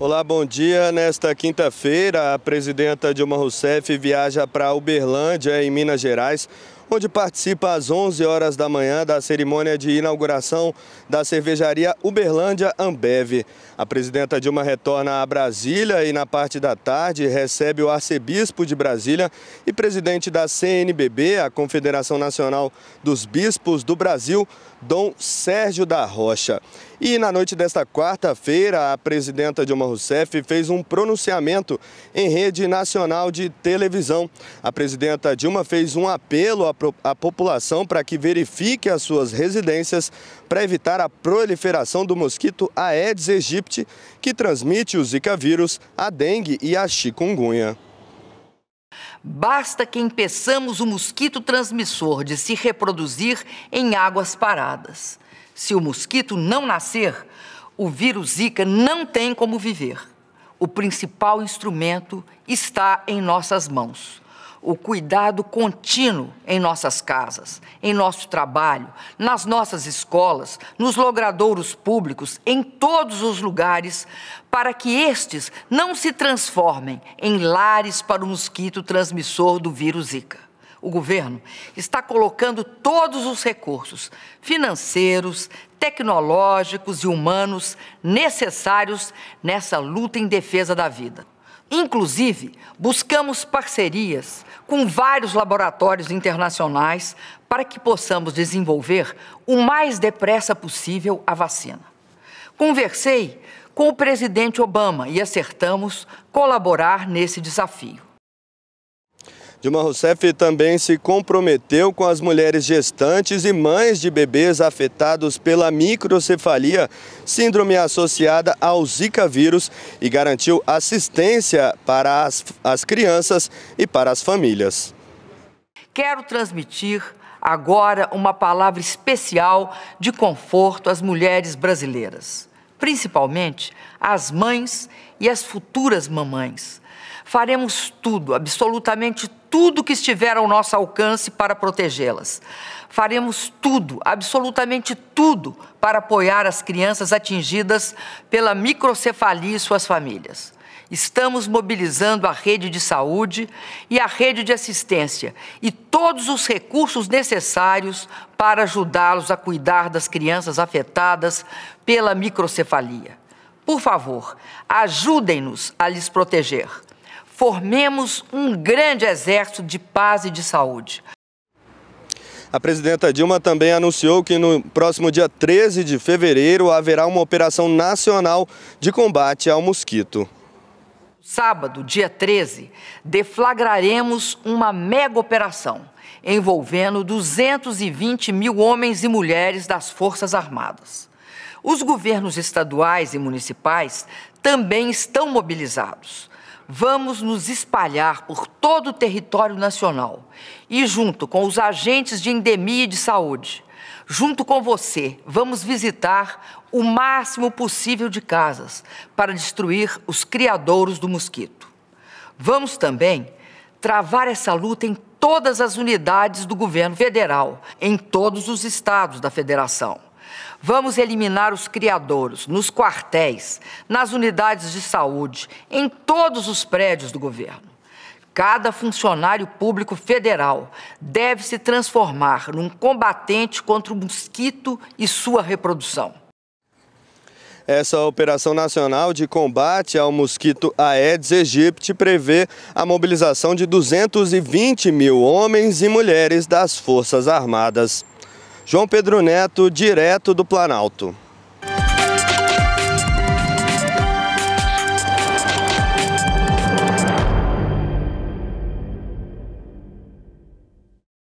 Olá, bom dia. Nesta quinta-feira, a presidenta Dilma Rousseff viaja para Uberlândia, em Minas Gerais, onde participa às 11 horas da manhã da cerimônia de inauguração da cervejaria Uberlândia Ambev. A presidenta Dilma retorna a Brasília e na parte da tarde recebe o arcebispo de Brasília e presidente da CNBB, a Confederação Nacional dos Bispos do Brasil, Dom Sérgio da Rocha. E na noite desta quarta-feira, a presidenta Dilma Rousseff fez um pronunciamento em rede nacional de televisão. A presidenta Dilma fez um apelo à a população para que verifique as suas residências para evitar a proliferação do mosquito Aedes aegypti, que transmite o Zika vírus, a dengue e a chikungunya. Basta que impeçamos o mosquito transmissor de se reproduzir em águas paradas. Se o mosquito não nascer, o vírus Zika não tem como viver. O principal instrumento está em nossas mãos o cuidado contínuo em nossas casas, em nosso trabalho, nas nossas escolas, nos logradouros públicos, em todos os lugares, para que estes não se transformem em lares para o mosquito transmissor do vírus Zika o governo está colocando todos os recursos financeiros, tecnológicos e humanos necessários nessa luta em defesa da vida. Inclusive, buscamos parcerias com vários laboratórios internacionais para que possamos desenvolver o mais depressa possível a vacina. Conversei com o presidente Obama e acertamos colaborar nesse desafio. Dilma Rousseff também se comprometeu com as mulheres gestantes e mães de bebês afetados pela microcefalia, síndrome associada ao Zika vírus, e garantiu assistência para as, as crianças e para as famílias. Quero transmitir agora uma palavra especial de conforto às mulheres brasileiras principalmente as mães e as futuras mamães. Faremos tudo, absolutamente tudo que estiver ao nosso alcance para protegê-las. Faremos tudo, absolutamente tudo, para apoiar as crianças atingidas pela microcefalia e suas famílias estamos mobilizando a rede de saúde e a rede de assistência e todos os recursos necessários para ajudá-los a cuidar das crianças afetadas pela microcefalia. Por favor, ajudem-nos a lhes proteger. Formemos um grande exército de paz e de saúde. A presidenta Dilma também anunciou que no próximo dia 13 de fevereiro haverá uma operação nacional de combate ao mosquito sábado, dia 13, deflagraremos uma mega operação envolvendo 220 mil homens e mulheres das Forças Armadas. Os governos estaduais e municipais também estão mobilizados. Vamos nos espalhar por todo o território nacional e, junto com os agentes de endemia e de saúde, Junto com você, vamos visitar o máximo possível de casas para destruir os criadouros do mosquito. Vamos também travar essa luta em todas as unidades do governo federal, em todos os estados da federação. Vamos eliminar os criadouros nos quartéis, nas unidades de saúde, em todos os prédios do governo. Cada funcionário público federal deve se transformar num combatente contra o mosquito e sua reprodução. Essa operação nacional de combate ao mosquito Aedes aegypti prevê a mobilização de 220 mil homens e mulheres das Forças Armadas. João Pedro Neto, direto do Planalto.